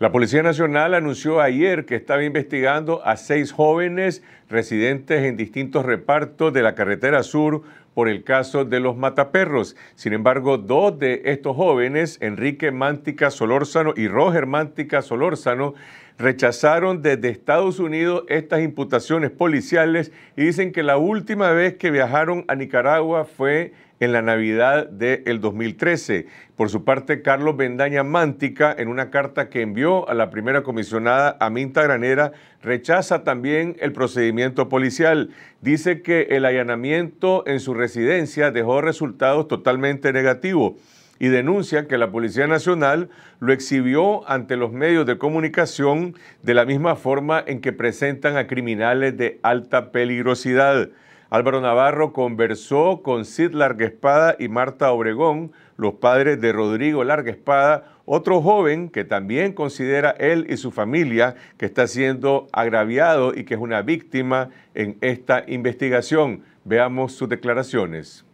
La Policía Nacional anunció ayer que estaba investigando a seis jóvenes residentes en distintos repartos de la carretera sur por el caso de los mataperros. Sin embargo, dos de estos jóvenes, Enrique Mántica Solórzano y Roger Mántica Solórzano, rechazaron desde Estados Unidos estas imputaciones policiales y dicen que la última vez que viajaron a Nicaragua fue en la Navidad del de 2013. Por su parte, Carlos Bendaña Mántica, en una carta que envió a la primera comisionada Aminta Granera, rechaza también el procedimiento policial. Dice que el allanamiento en su residencia dejó resultados totalmente negativos y denuncia que la Policía Nacional lo exhibió ante los medios de comunicación de la misma forma en que presentan a criminales de alta peligrosidad. Álvaro Navarro conversó con Cid Larguespada y Marta Obregón, los padres de Rodrigo Larguespada, otro joven que también considera él y su familia que está siendo agraviado y que es una víctima en esta investigación. Veamos sus declaraciones.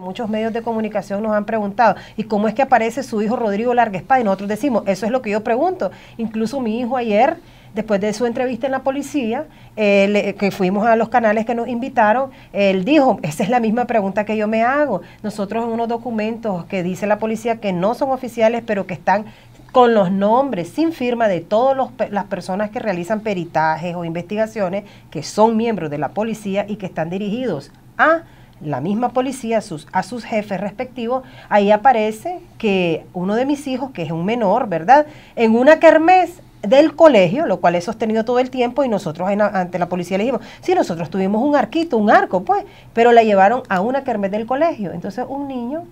Muchos medios de comunicación nos han preguntado, ¿y cómo es que aparece su hijo Rodrigo Larguespa? Y nosotros decimos, eso es lo que yo pregunto. Incluso mi hijo ayer, después de su entrevista en la policía, eh, que fuimos a los canales que nos invitaron, él dijo, esa es la misma pregunta que yo me hago. Nosotros en unos documentos que dice la policía que no son oficiales, pero que están con los nombres, sin firma de todas las personas que realizan peritajes o investigaciones, que son miembros de la policía y que están dirigidos a la misma policía a sus, a sus jefes respectivos, ahí aparece que uno de mis hijos, que es un menor, ¿verdad? En una kermés del colegio, lo cual he sostenido todo el tiempo y nosotros ante la policía le dijimos, sí, nosotros tuvimos un arquito, un arco, pues, pero la llevaron a una kermés del colegio. Entonces un niño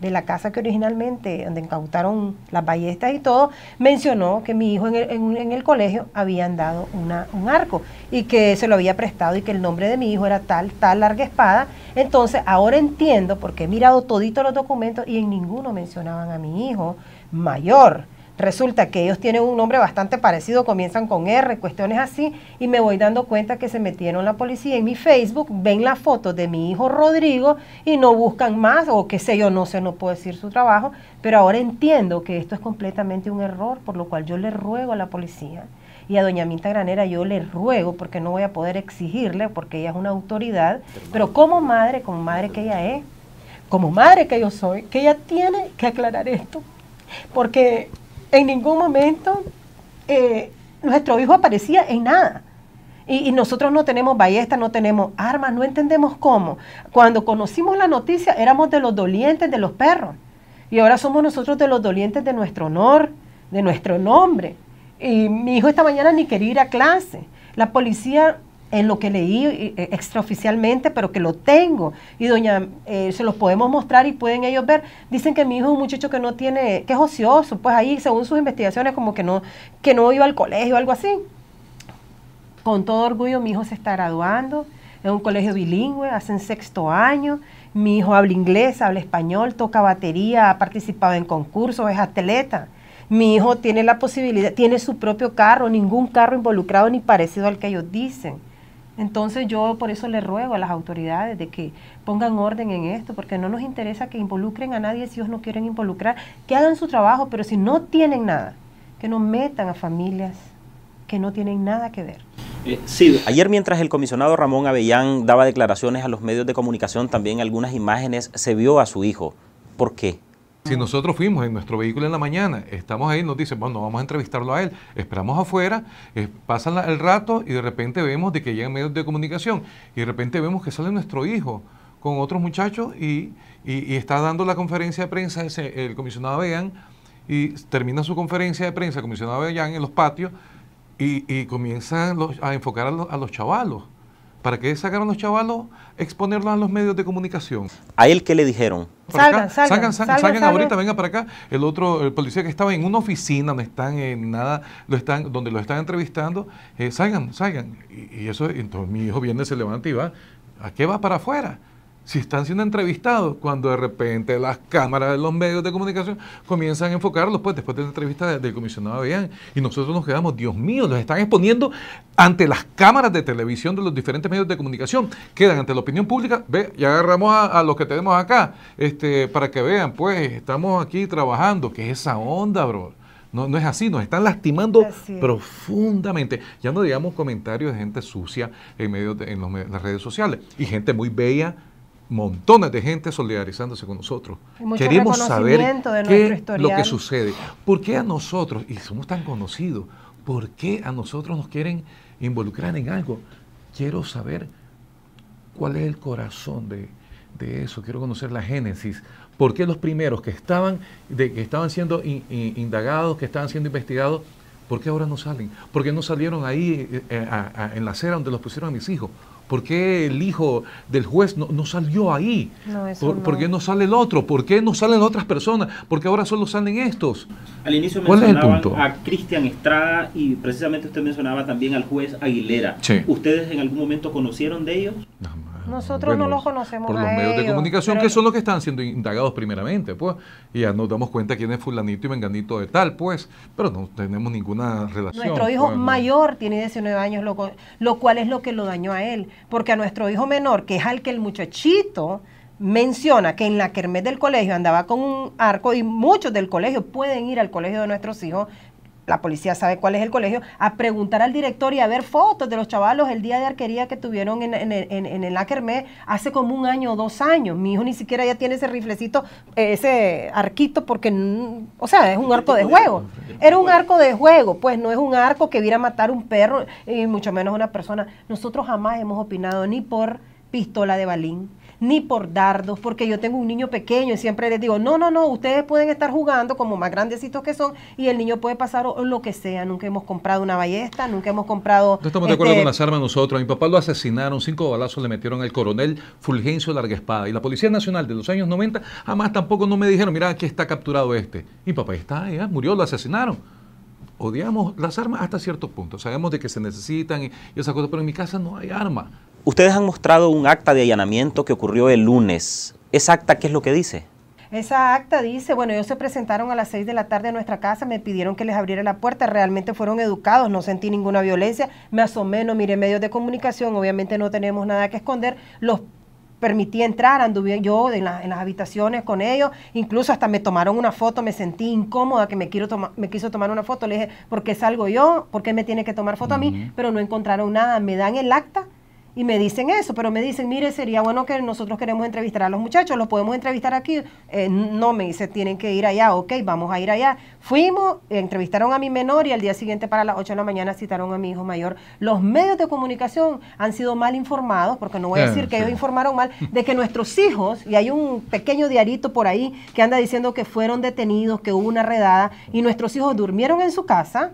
de la casa que originalmente, donde incautaron las ballestas y todo, mencionó que mi hijo en el, en, el colegio habían dado un arco y que se lo había prestado y que el nombre de mi hijo era tal, tal larga espada. Entonces, ahora entiendo, porque he mirado todito los documentos y en ninguno mencionaban a mi hijo mayor. Resulta que ellos tienen un nombre bastante parecido, comienzan con R, cuestiones así, y me voy dando cuenta que se metieron la policía en mi Facebook, ven la foto de mi hijo Rodrigo y no buscan más, o qué sé yo, no sé, no puedo decir su trabajo, pero ahora entiendo que esto es completamente un error, por lo cual yo le ruego a la policía y a doña Minta Granera yo le ruego, porque no voy a poder exigirle, porque ella es una autoridad, pero como madre, como madre que ella es, como madre que yo soy, que ella tiene que aclarar esto, porque en ningún momento eh, nuestro hijo aparecía en nada. Y, y, nosotros no tenemos ballesta, no tenemos armas, no entendemos cómo. Cuando conocimos la noticia éramos de los dolientes de los perros. Y ahora somos nosotros de los dolientes de nuestro honor, de nuestro nombre. Y mi hijo esta mañana ni quería ir a clase. La policía en lo que leí eh, extraoficialmente, pero que lo tengo. Y doña, eh, se los podemos mostrar y pueden ellos ver. Dicen que mi hijo es un muchacho que no tiene, que es ocioso, pues ahí, según sus investigaciones, como que no, que no iba al colegio o algo así. Con todo orgullo, mi hijo se está graduando en un colegio bilingüe, hacen sexto año. Mi hijo habla inglés, habla español, toca batería, ha participado en concursos, es atleta. Mi hijo tiene la posibilidad, tiene su propio carro, ningún carro involucrado ni parecido al que ellos dicen entonces yo por eso le ruego a las autoridades de que pongan orden en esto, porque no nos interesa que involucren a nadie si ellos no quieren involucrar, que hagan su trabajo, pero si no tienen nada, que no metan a familias que no tienen nada que ver. Eh, sí. Ayer mientras el comisionado Ramón Avellán daba declaraciones a los medios de comunicación, también algunas imágenes se vio a su hijo. ¿Por qué? Si nosotros fuimos en nuestro vehículo en la mañana, estamos ahí, nos dicen, bueno, vamos a entrevistarlo a él, esperamos afuera, eh, pasa pasan el rato y de repente vemos de que llegan medios de comunicación y de repente vemos que sale nuestro hijo con otros muchachos y, está dando la conferencia de prensa el comisionado Vean, y termina su conferencia de prensa, el comisionado Vean en los patios y, comienzan a enfocar a los chavalos. ¿Para qué sacaron los chavalos? Exponerlos a los medios de comunicación. ¿A él qué le dijeron? Salgan, salgan, salgan, ahorita, venga para acá. El otro, el policía que estaba en una oficina, no están en nada, lo están, donde lo están entrevistando, eh, salgan, salgan. Y, eso, entonces mi hijo viene, se levanta y va. ¿A qué va para afuera? si están siendo entrevistados, cuando de repente las cámaras de los medios de comunicación comienzan a enfocarlos, pues después de la entrevista del, comisionado Avellán, y nosotros nos quedamos, Dios mío, los están exponiendo ante las cámaras de televisión de los diferentes medios de comunicación, quedan ante la opinión pública, ve, y agarramos a, los que tenemos acá, este, para que vean, pues estamos aquí trabajando, que es esa onda, bro. No, no, es así, nos están lastimando profundamente. Ya no digamos comentarios de gente sucia en, medio en, las redes sociales y gente muy bella montones de gente solidarizándose con nosotros. Queremos saber qué lo que sucede. ¿Por qué a nosotros, y somos tan conocidos, por qué a nosotros nos quieren involucrar en algo? Quiero saber cuál es el corazón de, eso, quiero conocer la génesis. ¿Por qué los primeros que estaban, de, que estaban siendo indagados, que estaban siendo investigados, por qué ahora no salen? ¿Por qué no salieron ahí eh, eh, en la acera donde los pusieron a mis hijos? ¿Por qué el hijo del juez no, salió ahí? No, ¿Por, qué no sale el otro? ¿Por qué no salen otras personas? ¿Por qué ahora solo salen estos? Al inicio mencionaban a Cristian Estrada y precisamente usted mencionaba también al juez Aguilera. ¿Ustedes en algún momento conocieron de ellos? Nosotros no lo conocemos. Por los medios de comunicación, que son los que están siendo indagados primeramente, pues. Y ya nos damos cuenta quién es fulanito y menganito de tal, pues. Pero no tenemos ninguna relación. Nuestro pues, hijo mayor tiene 19 años, lo, lo cual es lo que lo dañó a él. Porque a nuestro hijo menor, que es al que el muchachito menciona que en la kermés del colegio andaba con un arco y muchos del colegio pueden ir al colegio de nuestros hijos, la policía sabe cuál es el colegio, a preguntar al director y a ver fotos de los chavalos el día de arquería que tuvieron en, en, en el Akermé hace como un año o dos años. Mi hijo ni siquiera ya tiene ese riflecito, ese arquito, porque, mm, o sea, es un arco de juego. Era un arco de juego, pues no es un arco que viera a matar un perro y mucho menos una persona. Nosotros jamás hemos opinado ni por pistola de balín, ni por dardos, porque yo tengo un niño pequeño y siempre les digo, no, no, no, ustedes pueden estar jugando como más grandecitos que son y el niño puede pasar lo que sea. Nunca hemos comprado una ballesta, nunca hemos comprado... No estamos de acuerdo este, con las armas nosotros. A mi papá lo asesinaron, cinco balazos le metieron al coronel Fulgencio Larga Espada. Y la Policía Nacional de los años 90 jamás tampoco no me dijeron, mira, aquí está capturado este. Mi papá está, ya murió, lo asesinaron odiamos las armas hasta cierto punto. Sabemos de que se necesitan y, esas cosas, pero en mi casa no hay armas. Ustedes han mostrado un acta de allanamiento que ocurrió el lunes. ¿Esa acta qué es lo que dice? Esa acta dice, bueno, ellos se presentaron a las 6 de la tarde en nuestra casa, me pidieron que les abriera la puerta, realmente fueron educados, no sentí ninguna violencia, me asomé, no miré medios de comunicación, obviamente no tenemos nada que esconder, los permití entrar, anduve yo en, las habitaciones con ellos, incluso hasta me tomaron una foto, me sentí incómoda que me, quiero me quiso tomar una foto, le dije, ¿por qué salgo yo? ¿Por qué me tiene que tomar foto a mí? Pero no encontraron nada, me dan el acta y me dicen eso, pero me dicen, mire, sería bueno que nosotros queremos entrevistar a los muchachos, los podemos entrevistar aquí. Eh, no, me dice, tienen que ir allá, ok, vamos a ir allá. Fuimos, entrevistaron a mi menor y al día siguiente para las 8 de la mañana citaron a mi hijo mayor. Los medios de comunicación han sido mal informados, porque no voy a ah, decir que ellos informaron mal, de que nuestros hijos, y hay un pequeño diarito por ahí que anda diciendo que fueron detenidos, que hubo una redada, y nuestros hijos durmieron en su casa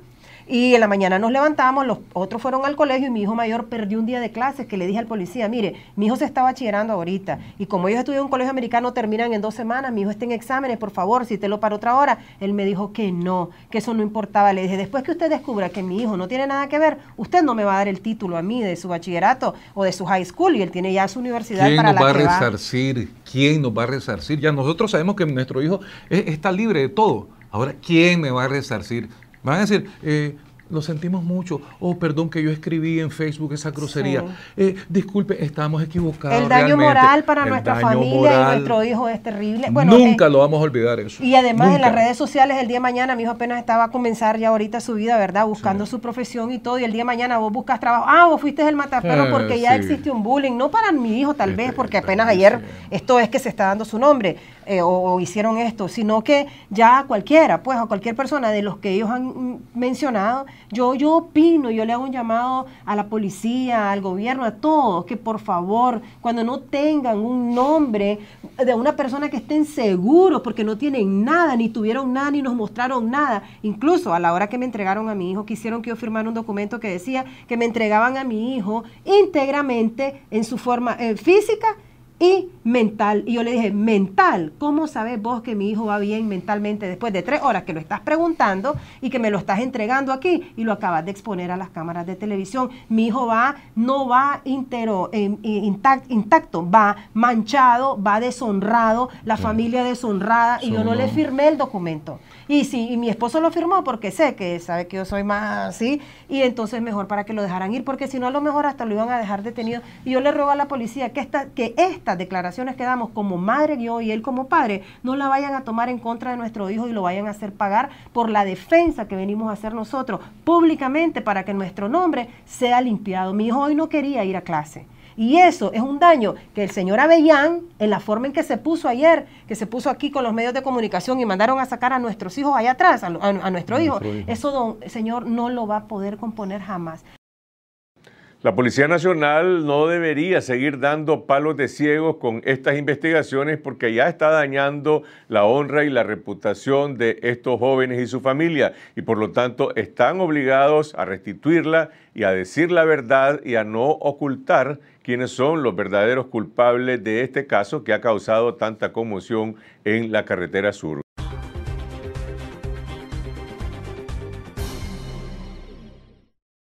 y en la mañana nos levantamos, los otros fueron al colegio y mi hijo mayor perdió un día de clases que le dije al policía, mire, mi hijo se está bachillerando ahorita y como ellos estudian en un colegio americano terminan en dos semanas, mi hijo está en exámenes, por favor, si te lo para otra hora. Él me dijo que no, que eso no importaba. Le dije, después que usted descubra que mi hijo no tiene nada que ver, usted no me va a dar el título a mí de su bachillerato o de su high school y él tiene ya su universidad ¿Quién nos va a resarcir? ¿Quién nos va a resarcir? Ya nosotros sabemos que nuestro hijo está libre de todo. Ahora, ¿quién me va a resarcir? van a decir, eh, lo sentimos mucho. Oh, perdón que yo escribí en Facebook esa grosería. Eh, disculpe, estamos equivocados. El daño moral para nuestra familia y nuestro hijo es terrible. nunca eh, lo vamos a olvidar eso. Y además en las redes sociales el día de mañana, mi hijo apenas estaba a comenzar ya ahorita su vida, ¿verdad? Buscando su profesión y todo. Y el día de mañana vos buscas trabajo. Ah, vos fuiste el matar porque ya existe un bullying. No para mi hijo tal vez, porque apenas ayer esto es que se está dando su nombre eh, o, hicieron esto, sino que ya cualquiera, pues a cualquier persona de los que ellos han mencionado, yo, yo opino, yo le hago un llamado a la policía, al gobierno, a todos, que por favor, cuando no tengan un nombre de una persona que estén seguros, porque no tienen nada, ni tuvieron nada, ni nos mostraron nada, incluso a la hora que me entregaron a mi hijo, quisieron que yo firmara un documento que decía que me entregaban a mi hijo íntegramente en su forma eh, física y mental. Y yo le dije, mental, ¿cómo sabes vos que mi hijo va bien mentalmente después de tres horas que lo estás preguntando y que me lo estás entregando aquí y lo acabas de exponer a las cámaras de televisión? Mi hijo va, no va eh, eh, intacto, va manchado, va deshonrado, la familia deshonrada y yo no le firmé el documento. Y sí, y mi esposo lo firmó porque sé que sabe que yo soy más así, y entonces mejor para que lo dejaran ir, porque si no a lo mejor hasta lo iban a dejar detenido. Y yo le ruego a la policía que, que estas declaraciones que damos como madre yo y él como padre, no la vayan a tomar en contra de nuestro hijo y lo vayan a hacer pagar por la defensa que venimos a hacer nosotros públicamente para que nuestro nombre sea limpiado. Mi hijo hoy no quería ir a clase. Y eso es un daño que el señor Avellán, en la forma en que se puso ayer, que se puso aquí con los medios de comunicación y mandaron a sacar a nuestros hijos allá atrás, a, nuestro, hijo, nuestro hijo, eso, don, señor, no lo va a poder componer jamás. La Policía Nacional no debería seguir dando palos de ciegos con estas investigaciones porque ya está dañando la honra y la reputación de estos jóvenes y su familia y por lo tanto están obligados a restituirla y a decir la verdad y a no ocultar quiénes son los verdaderos culpables de este caso que ha causado tanta conmoción en la carretera sur.